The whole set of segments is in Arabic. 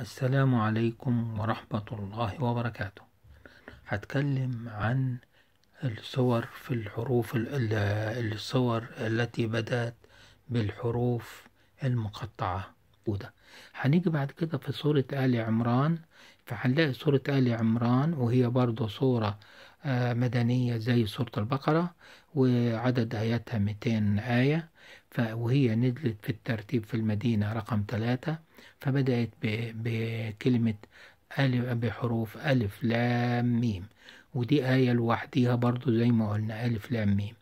السلام عليكم ورحمة الله وبركاته هتكلم عن الصور في الحروف الصور التي بدأت بالحروف المقطعة وده هنيجي بعد كده في صورة آل عمران فهنلاقي صورة آل عمران وهي برضو صورة آه، مدنية زي سورة البقرة وعدد آياتها 200 آية وهي نزلت في الترتيب في المدينة رقم ثلاثة فبدأت بكلمة ألف بحروف ألف لام ميم ودي آية لوحديها برضو زي ما قلنا ألف لام ميم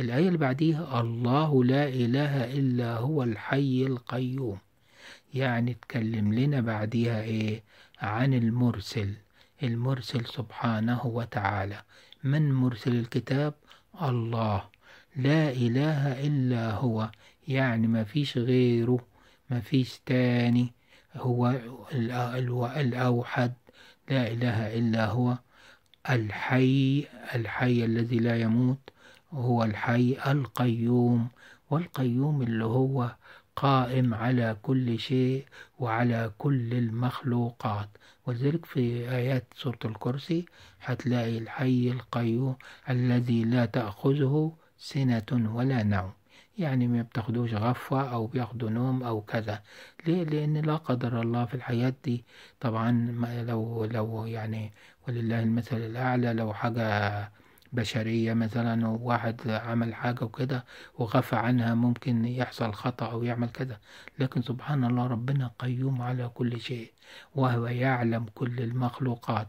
الآية اللي بعديها الله لا إله إلا هو الحي القيوم يعني اتكلم لنا بعديها إيه عن المرسل المرسل سبحانه وتعالى من مرسل الكتاب الله لا إله إلا هو يعني ما فيش غيره ما فيش تاني هو الأوحد لا إله إلا هو الحي الحي الذي لا يموت هو الحي القيوم والقيوم اللي هو قائم على كل شيء وعلى كل المخلوقات ولذلك في آيات سورة الكرسي حتلاقي الحي القيوم الذي لا تأخذه سنة ولا نوم يعني ما بتاخدوش غفوة أو بياخدوا نوم أو كذا ليه؟ لأن لا قدر الله في الحياة دي طبعا لو لو يعني ولله المثل الأعلى لو حاجة بشرية مثلا وواحد عمل حاجة وكده وغفى عنها ممكن يحصل خطأ أو يعمل كده لكن سبحان الله ربنا قيوم على كل شيء وهو يعلم كل المخلوقات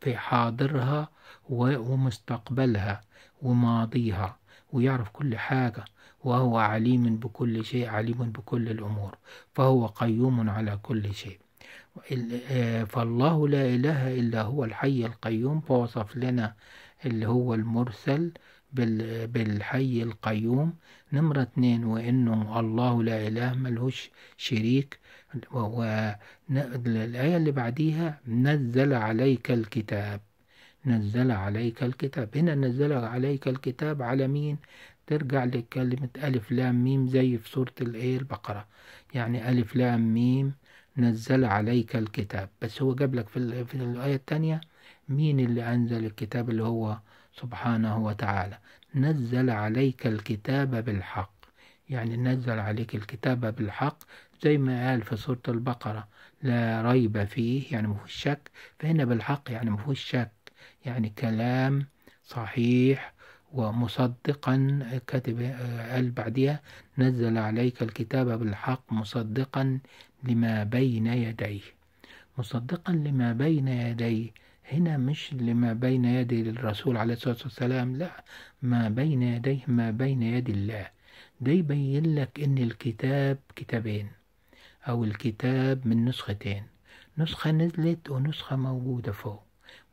في حاضرها ومستقبلها وماضيها ويعرف كل حاجة وهو عليم بكل شيء عليم بكل الأمور فهو قيوم على كل شيء آه، فالله لا إله إلا هو الحي القيوم فوصف لنا اللي هو المرسل بالحي القيوم نمرة اتنين وإنه الله لا إله ملهوش شريك وهو الآية اللي بعديها نزل عليك الكتاب نزل عليك الكتاب هنا نزل عليك الكتاب على مين ترجع لكلمة ألف لام ميم زي في سورة الإيه البقرة يعني ألف لام ميم نزل عليك الكتاب بس هو جاب لك في, في الآية التانية مين اللي أنزل الكتاب اللي هو سبحانه وتعالى نزل عليك الكتاب بالحق يعني نزل عليك الكتاب بالحق زي ما قال في سورة البقرة لا ريب فيه يعني مفهو شك فهنا بالحق يعني مفهو شك يعني كلام صحيح ومصدقا كاتب قال بعدها نزل عليك الكتاب بالحق مصدقا لما بين يديه مصدقا لما بين يديه هنا مش لما بين يدي الرسول عليه الصلاة والسلام لا ما بين يديه ما بين يدي الله ده يبين لك ان الكتاب كتابين او الكتاب من نسختين نسخة نزلت ونسخة موجودة فوق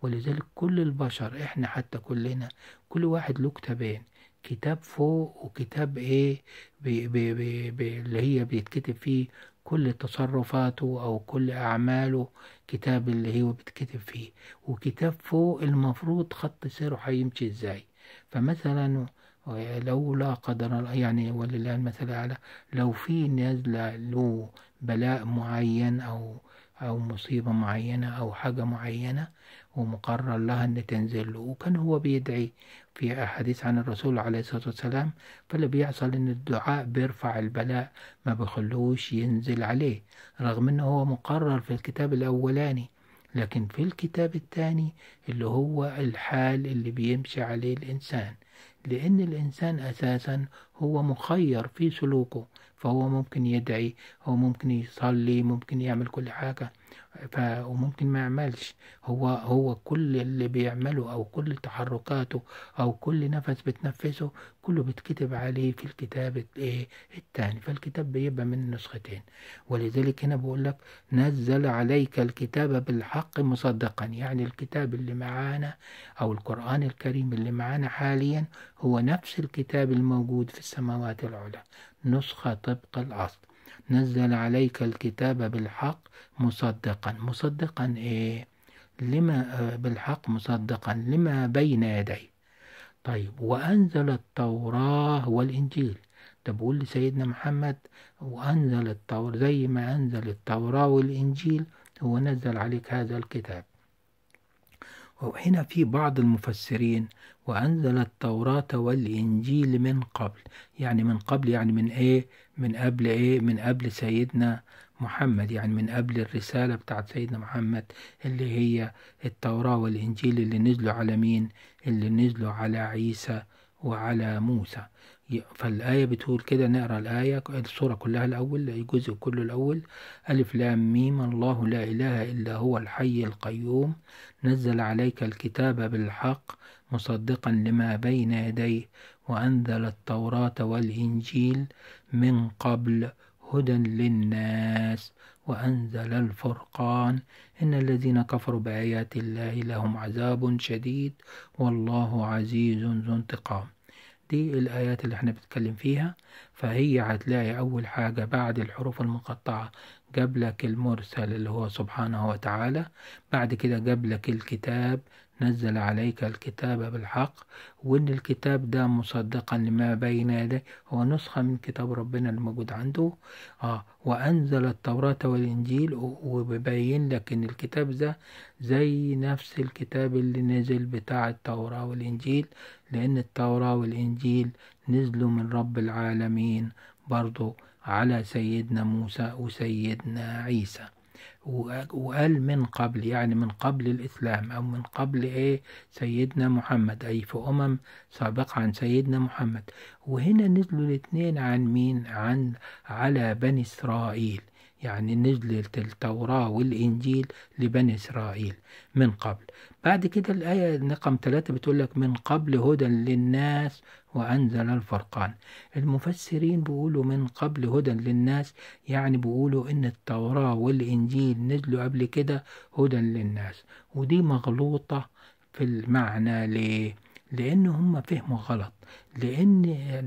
ولذلك كل البشر احنا حتى كلنا كل واحد له كتابين كتاب فوق وكتاب ايه بي بي بي بي اللي هي بيتكتب فيه كل تصرفاته أو كل أعماله كتاب اللي هو بتكتب فيه وكتاب فوق المفروض خط سيره هيمشي إزاي فمثلا لو لا قدر يعني ولله المثل الأعلى لو في نازلة له بلاء معين أو أو مصيبة معينة أو حاجة معينة ومقرر لها أن تنزل له وكان هو بيدعي في أحاديث عن الرسول عليه الصلاة والسلام فاللي بيحصل أن الدعاء بيرفع البلاء ما بيخلوش ينزل عليه رغم أنه هو مقرر في الكتاب الأولاني لكن في الكتاب الثاني اللي هو الحال اللي بيمشي عليه الإنسان لأن الإنسان أساسا هو مخير في سلوكه فهو ممكن يدعي هو ممكن يصلي ممكن يعمل كل حاجة وممكن ما يعملش هو هو كل اللي بيعمله او كل تحركاته او كل نفس بتنفسه كله بيتكتب عليه في الكتاب الثاني إيه، فالكتاب بيبقى من نسختين ولذلك هنا بقول لك نزل عليك الكتاب بالحق مصدقا يعني الكتاب اللي معانا او القران الكريم اللي معانا حاليا هو نفس الكتاب الموجود في السماوات العلى نسخه طبق الاصل نزل عليك الكتاب بالحق مصدقا مصدقا ايه لما آه، بالحق مصدقا لما بين يديه طيب وأنزل التوراة والإنجيل ده بقول لسيدنا محمد وأنزل التوراة زي ما أنزل التوراة والإنجيل هو نزل عليك هذا الكتاب وهنا في بعض المفسرين وأنزل التوراة والإنجيل من قبل يعني من قبل يعني من إيه من قبل إيه من قبل سيدنا محمد يعني من قبل الرسالة بتاعت سيدنا محمد اللي هي التوراة والإنجيل اللي نزلوا على مين اللي نزلوا على عيسى وعلى موسى فالآية بتقول كده نقرأ الآية الصورة كلها الأول الجزء كله الأول ألف لام ميم الله لا إله إلا هو الحي القيوم نزل عليك الكتاب بالحق مصدقا لما بين يديه وأنزل التوراة والإنجيل من قبل هدى للناس وأنزل الفرقان إن الذين كفروا بآيات الله لهم عذاب شديد والله عزيز ذو انتقام دي الآيات اللي احنا بنتكلم فيها فهي هتلاقي أول حاجة بعد الحروف المقطعة جابلك المرسل اللي هو سبحانه وتعالى بعد كده جابلك الكتاب نزل عليك الكتاب بالحق وإن الكتاب ده مصدقا لما بين يديه هو نسخة من كتاب ربنا الموجود عنده آه وأنزل التوراة والإنجيل وبيبين لك إن الكتاب ده زي نفس الكتاب اللي نزل بتاع التوراة والإنجيل لأن التوراة والإنجيل نزلوا من رب العالمين برضو على سيدنا موسى وسيدنا عيسى وقال من قبل يعني من قبل الإسلام أو من قبل إيه سيدنا محمد أي في أمم سابقة عن سيدنا محمد وهنا نزلوا الاثنين عن مين عن على بني إسرائيل يعني نزلت التوراة والإنجيل لبني إسرائيل من قبل بعد كده الآية رقم ثلاثة بتقول لك من قبل هدى للناس وأنزل الفرقان المفسرين بيقولوا من قبل هدى للناس يعني بيقولوا إن التوراة والإنجيل نزلوا قبل كده هدى للناس ودي مغلوطة في المعنى ليه؟ لأن هم فهموا غلط لأن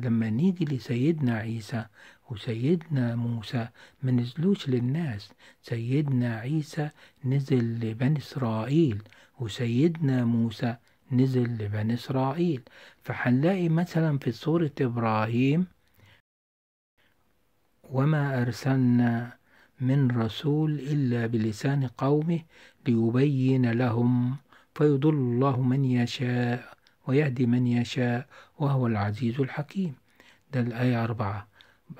لما نيجي لسيدنا عيسى وسيدنا موسى ما نزلوش للناس سيدنا عيسى نزل لبني إسرائيل وسيدنا موسى نزل لبني إسرائيل فحنلاقي مثلا في سورة إبراهيم وما أرسلنا من رسول إلا بلسان قومه ليبين لهم فيضل الله من يشاء ويهدي من يشاء وهو العزيز الحكيم ده الآية أربعة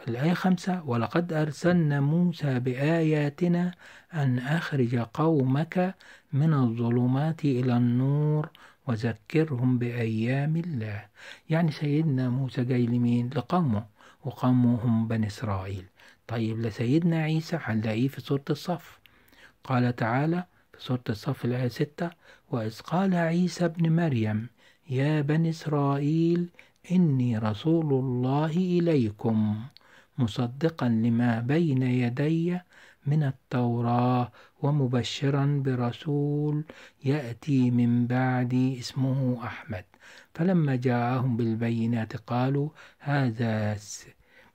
الآية خمسة ولقد أرسلنا موسى بآياتنا أن أخرج قومك من الظلمات إلى النور وذكرهم بأيام الله يعني سيدنا موسى جاي لمين لقومه وقومه هم بني إسرائيل طيب لسيدنا عيسى هنلاقيه في سورة الصف قال تعالى في سورة الصف الآية 6 وإذ قال عيسى ابن مريم يا بني إسرائيل إني رسول الله إليكم مصدقا لما بين يدي من التوراة ومبشرا برسول يأتي من بعدي اسمه أحمد فلما جاءهم بالبينات قالوا هذا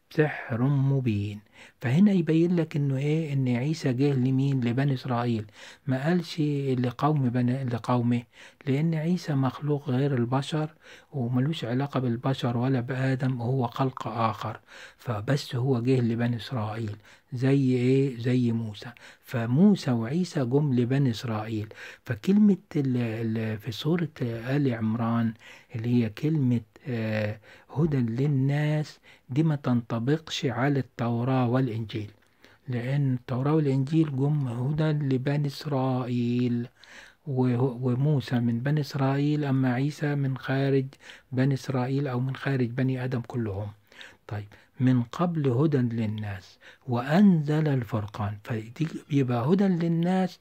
سحر مبين فهنا يبين لك انه ايه ان عيسى جه لمين لبني اسرائيل ما قالش لقوم بني لقومه لان عيسى مخلوق غير البشر وملوش علاقة بالبشر ولا بآدم هو خلق آخر فبس هو جه لبني إسرائيل زي إيه زي موسى فموسى وعيسى جم لبني إسرائيل فكلمة في سورة آل عمران اللي هي كلمة آه، هدى للناس دي ما تنطبقش على التوراة والإنجيل لأن التوراة والإنجيل جم هدى لبني إسرائيل وموسى من بني إسرائيل أما عيسى من خارج بني إسرائيل أو من خارج بني آدم كلهم طيب من قبل هدى للناس وأنزل الفرقان فيبقى هدى للناس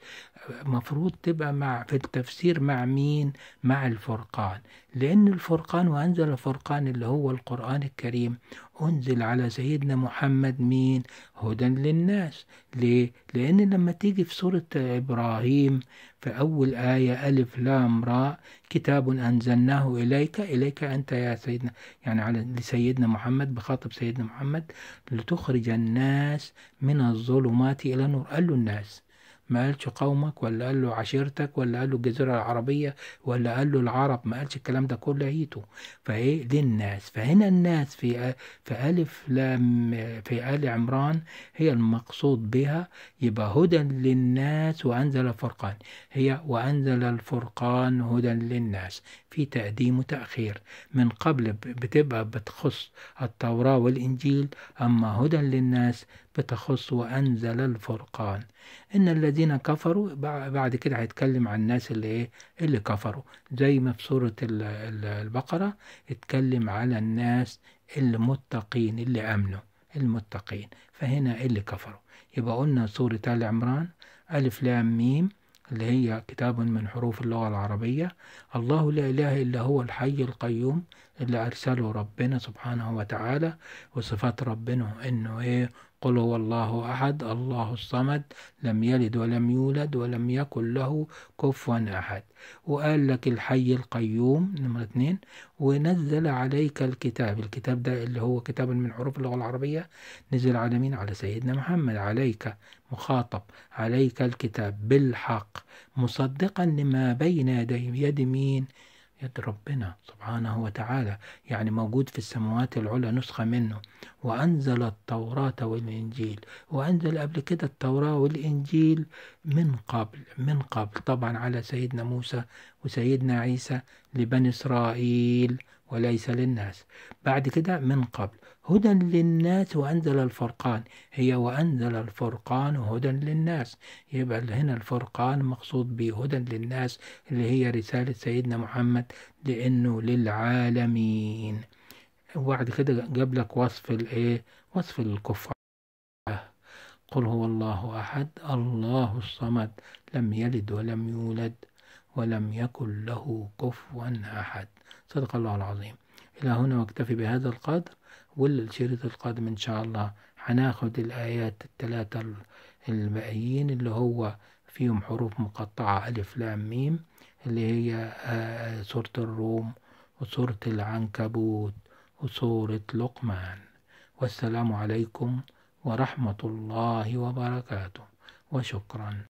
مفروض تبقى مع في التفسير مع مين مع الفرقان لأن الفرقان وأنزل الفرقان اللي هو القرآن الكريم أنزل على سيدنا محمد مين هدى للناس ليه لأن لما تيجي في سورة إبراهيم في أول آية ألف لام راء كتاب أنزلناه إليك إليك أنت يا سيدنا يعني على لسيدنا محمد بخاطب سيدنا محمد لتخرج الناس من الظلمات إلى النور قال له الناس ما قالش قومك ولا قال له عشيرتك ولا قال له الجزيرة العربية ولا قال له العرب ما قالش الكلام ده كله عيته فإيه للناس فهنا الناس في في ألف لام في آل عمران هي المقصود بها يبقى هدى للناس وأنزل الفرقان هي وأنزل الفرقان هدى للناس في تقديم وتأخير من قبل بتبقى بتخص التوراة والإنجيل أما هدى للناس بتخص وأنزل الفرقان إن الذين كفروا بعد كده هيتكلم عن الناس اللي إيه اللي كفروا زي ما في سورة البقرة اتكلم على الناس المتقين اللي أمنوا المتقين فهنا اللي كفروا يبقى قلنا سورة آل عمران ألف لام ميم اللي هي كتاب من حروف اللغة العربية الله لا إله إلا هو الحي القيوم اللي أرسله ربنا سبحانه وتعالى وصفات ربنا إنه إيه قل هو الله أحد الله الصمد لم يلد ولم يولد ولم يكن له كفوا أحد وقال لك الحي القيوم نمرة اتنين ونزل عليك الكتاب الكتاب ده اللي هو كتاب من حروف اللغة العربية نزل على مين على سيدنا محمد عليك مخاطب عليك الكتاب بالحق مصدقا لما بين يديه يد مين يد ربنا سبحانه وتعالى يعني موجود في السماوات العلى نسخة منه وأنزل التوراة والإنجيل وأنزل قبل كده التوراة والإنجيل من قبل من قبل طبعا على سيدنا موسى وسيدنا عيسى لبني إسرائيل وليس للناس بعد كده من قبل هدى للناس وأنزل الفرقان هي وأنزل الفرقان هدى للناس يبقى هنا الفرقان مقصود به هدى للناس اللي هي رسالة سيدنا محمد لأنه للعالمين وبعد كده جاب لك وصف الايه وصف الكفار قل هو الله أحد الله الصمد لم يلد ولم يولد ولم يكن له كفوا أحد صدق الله العظيم إلى هنا واكتفي بهذا القدر والشريط القادم إن شاء الله هناخد الآيات الثلاثة الباقيين اللي هو فيهم حروف مقطعة ألف لام ميم اللي هي آه، آه، سورة الروم وسورة العنكبوت وسورة لقمان والسلام عليكم ورحمة الله وبركاته وشكرا